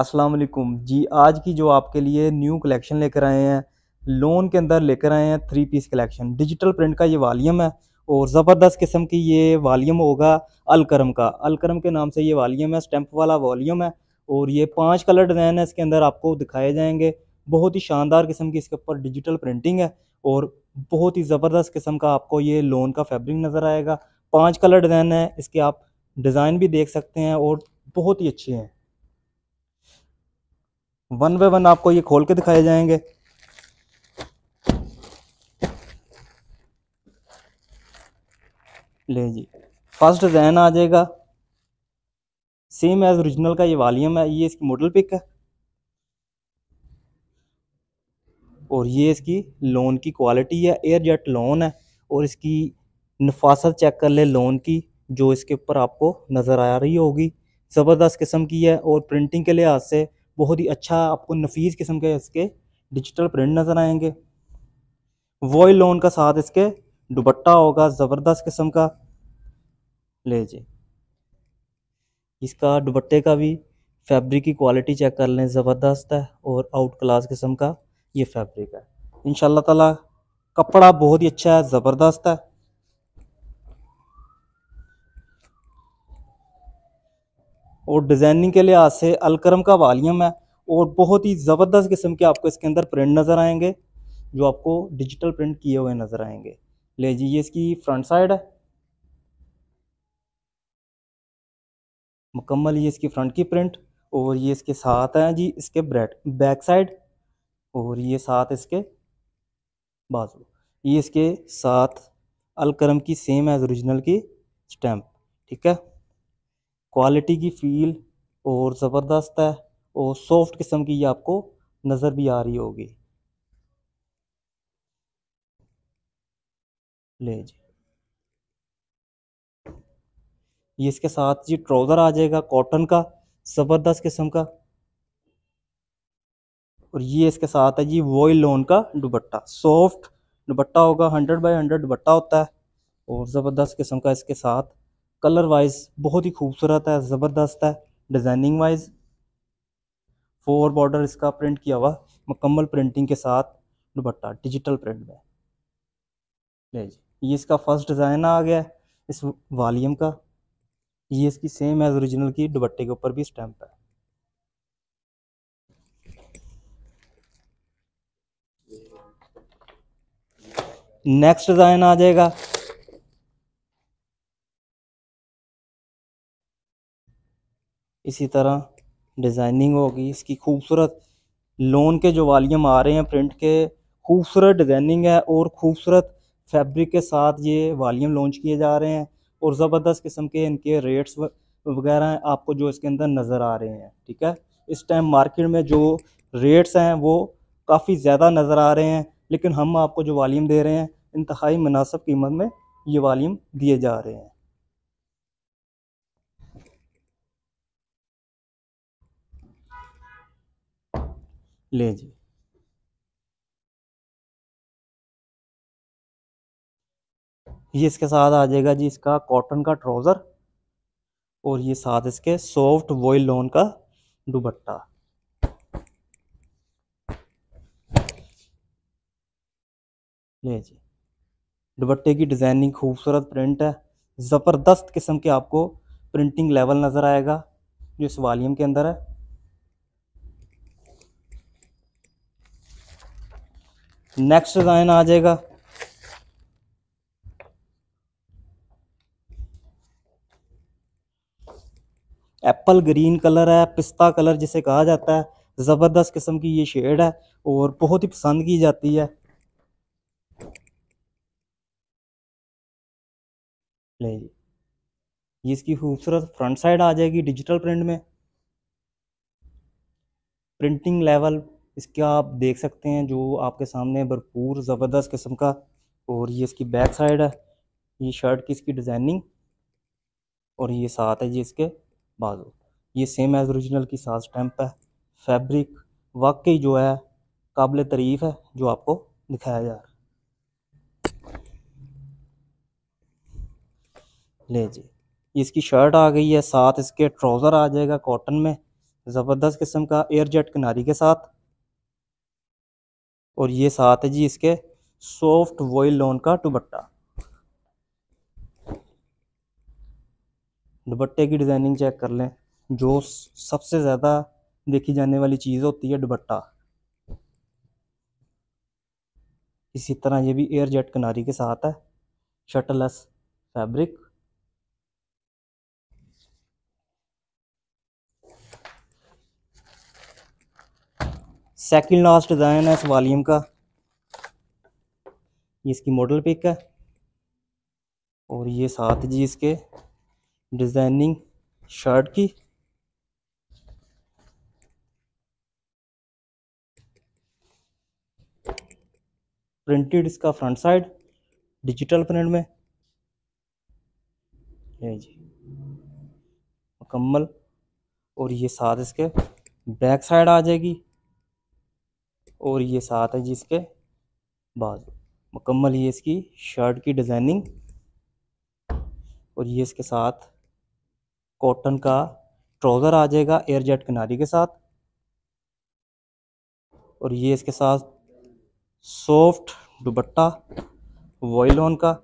अस्सलाम वालेकुम जी आज की जो आपके लिए न्यू कलेक्शन लेकर आए हैं लोन के अंदर लेकर आए हैं three piece collection digital print का ये वालीम है और ज़बरदस्त किस्म की ये वालीम होगा अलकरम का अलकरम के नाम से ये वालीम है स्टैंप वाला वॉलीम है और ये पांच कलर डिज़ाइन है इसके अंदर आपको दिखाए जाएंगे बहुत ही शानदार किस्म की इसके ऊपर डिजिटल प्रिंटिंग है और बहुत ही ज़बरदस्त किस्म का आपको ये लोन का फैब्रिक नज़र आएगा पांच कलर डिज़ाइन है इसके आप डिज़ाइन भी देख सकते हैं और बहुत ही अच्छे हैं वन बाय वन आपको ये खोल के दिखाए जाएंगे ले जी फर्स्ट डिज़ाइन आ जाएगा सेम एज ओरिजिनल का ये वॉल्यूम है ये इसकी मॉडल पिक है और ये इसकी लोन की क्वालिटी है एयर जेट लोन है और इसकी नफासत चेक कर ले लोन की जो इसके ऊपर आपको नज़र आ रही होगी ज़बरदस्त किस्म की है और प्रिंटिंग के लिहाज से बहुत ही अच्छा आपको नफीस किस्म के इसके डिजिटल प्रिंट नज़र आएंगे वॉय लोन का साथ इसके दुबट्टा होगा ज़बरदस्त किस्म का ले जी इसका दुबट्टे का भी फैब्रिक की क्वालिटी चेक कर लें ज़बरदस्त है और आउट क्लास किस्म का ये फैब्रिक है इन ताला कपड़ा बहुत ही अच्छा है ज़बरदस्त है और डिज़ाइनिंग के लिहाज से अलक्रम का वालीम है और बहुत ही ज़बरदस्त किस्म के आपको इसके अंदर प्रिंट नज़र आएंगे जो आपको डिजिटल प्रिंट किए हुए नज़र आएंगे ले जी ये इसकी फ्रंट साइड है मुकम्मल ये इसकी फ्रंट की प्रिंट और ये इसके साथ हैं जी इसके ब्रेड बैक साइड और ये साथ इसके बाजू ये इसके साथ अलक्रम की सेम एज ओरिजिनल की स्टैम्प ठीक है क्वालिटी की फील और ज़बरदस्त है और सॉफ्ट किस्म की ये आपको नज़र भी आ रही होगी ले जी ये इसके साथ जी ट्राउज़र आ जाएगा कॉटन का ज़बरदस्त किस्म का और ये इसके साथ है जी वॉय लोन का दुबट्टा सॉफ्ट दुबट्टा होगा हंड्रेड बाय हंड्रेड दुबट्टा होता है और ज़बरदस्त किस्म का इसके साथ कलर वाइज बहुत ही खूबसूरत है ज़बरदस्त है डिज़ाइनिंग वाइज फोर बॉर्डर इसका प्रिंट किया हुआ मुकम्मल प्रिंटिंग के साथ दुपट्टा डिजिटल प्रिंट में ये इसका फर्स्ट डिज़ाइन आ गया इस वॉलीम का ये इसकी सेम एज ओरिजिनल की दुपट्टे के ऊपर भी स्टैम्प है नेक्स्ट डिज़ाइन आ जाएगा इसी तरह डिज़ाइनिंग होगी इसकी खूबसूरत लोन के जो वालीम आ रहे हैं प्रिंट के खूबसूरत डिज़ाइनिंग है और ख़ूबसूरत फैब्रिक के साथ ये वालीम लॉन्च किए जा रहे हैं और ज़बरदस्त किस्म के इनके रेट्स वगैरह आपको जो इसके अंदर नज़र आ रहे हैं ठीक है इस टाइम मार्केट में जो रेट्स हैं वो काफ़ी ज़्यादा नज़र आ रहे हैं लेकिन हम आपको जो वालीम दे रहे हैं इंतहाई मुनासब कीमत में ये वालीम दिए जा रहे हैं ले जी ये इसके साथ आ जाएगा जी इसका कॉटन का ट्राउज़र और ये साथ इसके सॉफ्ट वॉइल लोन का दुबट्टा ले जी दुबट्टे की डिज़ाइनिंग खूबसूरत प्रिंट है ज़बरदस्त किस्म के आपको प्रिंटिंग लेवल नज़र आएगा जो इस वालीम के अंदर है नेक्स्ट डिज़ाइन आ जाएगा एप्पल ग्रीन कलर है पिस्ता कलर जिसे कहा जाता है ज़बरदस्त किस्म की ये शेड है और बहुत ही पसंद की जाती है ले ये इसकी खूबसूरत फ्रंट साइड आ जाएगी डिजिटल प्रिंट में प्रिंटिंग लेवल इसके आप देख सकते हैं जो आपके सामने भरपूर ज़बरदस्त किस्म का और ये इसकी बैक साइड है ये शर्ट की इसकी डिज़ाइनिंग और ये साथ है जी इसके बाजू ये सेम एज़ औरिजिनल की साथ स्टैम्प है फैब्रिक वाकई जो है काबिल तारीफ़ है जो आपको दिखाया जा रहा ले जी इसकी शर्ट आ गई है साथ इसके ट्राउज़र आ जाएगा कॉटन में ज़बरदस्त किस्म का एयर जेट किनारी के साथ और ये साथ है जी इसके सॉफ्ट वॉइल लोन का दुबट्टा दुबट्टे की डिज़ाइनिंग चेक कर लें जो सबसे ज़्यादा देखी जाने वाली चीज़ होती है दुबट्टा इसी तरह ये भी एयर जेट किनारी के साथ है shuttleless fabric second last design है इस वालीम का ये इसकी मॉडल पिक है और ये साथ जी इसके डिज़ाइनिंग शर्ट की प्रिंटेड इसका फ्रंट साइड डिजिटल प्रिंट में ये जी मुकम्मल और ये साथ इसके बैक साइड आ जाएगी और ये साथ है जिसके बाजू मुकम्मल ये इसकी शर्ट की डिज़ाइनिंग और ये इसके साथ कॉटन का ट्राउज़र आ जाएगा एयर जेट किनारी के साथ और ये इसके साथ सॉफ्ट दुबट्टा वॉयलॉन का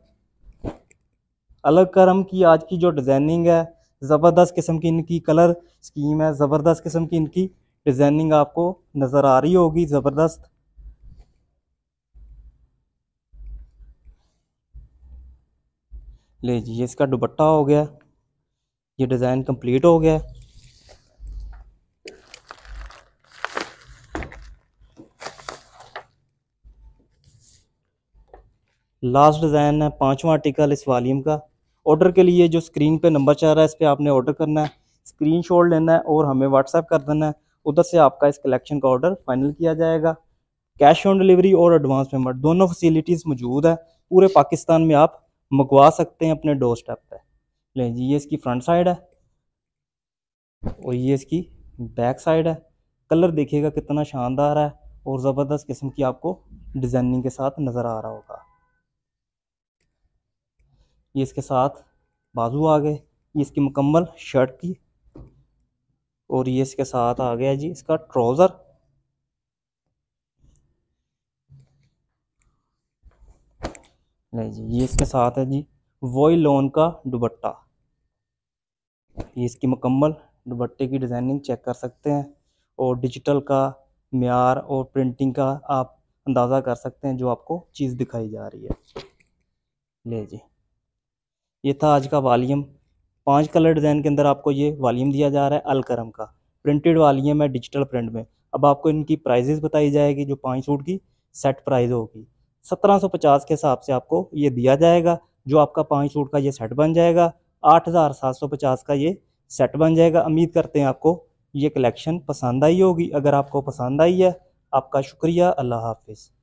अलग करम की आज की जो डिज़ाइनिंग है ज़बरदस्त किस्म की इनकी कलर स्कीम है ज़बरदस्त किस्म की इनकी डिज़ाइनिंग आपको नज़र आ रही होगी ज़बरदस्त ले जी ये इसका दुपट्टा हो गया ये डिज़ाइन कंप्लीट हो गया लास्ट डिज़ाइन है पांचवा आर्टिकल इस वॉल्यूम का ऑर्डर के लिए जो स्क्रीन पे नंबर चाह रहा है इस पर आपने ऑर्डर करना है स्क्रीनशॉट लेना है और हमें व्हाट्सएप कर देना है उधर से आपका इस कलेक्शन का ऑर्डर फाइनल किया जाएगा कैश ऑन डिलीवरी और एडवांस पेमेंट दोनों फैसिलिटीज़ मौजूद है पूरे पाकिस्तान में आप मंगवा सकते हैं अपने डोर स्टेप पर ले जी ये इसकी फ्रंट साइड है और ये इसकी बैक साइड है कलर देखिएगा कितना शानदार है और ज़बरदस्त किस्म की आपको डिज़ाइनिंग के साथ नज़र आ रहा होगा ये इसके साथ बाजू आ गए ये इसकी मुकम्मल शर्ट की और ये इसके साथ आ गया जी इसका ट्राउज़र नहीं जी ये इसके साथ है जी वही लोन का दुबट्टा ये इसकी मुकम्मल दुबट्टे की डिज़ाइनिंग चेक कर सकते हैं और डिजिटल का मैार और प्रिंटिंग का आप अंदाज़ा कर सकते हैं जो आपको चीज़ दिखाई जा रही है ले जी ये था आज का वॉल्यूम पाँच कलर डिज़ाइन के अंदर आपको ये वालीम दिया जा रहा है अलकरम का प्रिंटेड वालीम है डिजिटल प्रिंट में अब आपको इनकी प्राइजेज़ बताई जाएगी जो पाँच सूट की सेट प्राइज होगी सत्रह सौ पचास के हिसाब से आपको ये दिया जाएगा जो आपका पाँच सूट का ये सेट बन जाएगा आठ हज़ार सात सौ पचास का ये सेट बन जाएगा उम्मीद करते हैं आपको ये कलेक्शन पसंद आई होगी अगर आपको पसंद आई है आपका शुक्रिया अल्लाह हाफिज़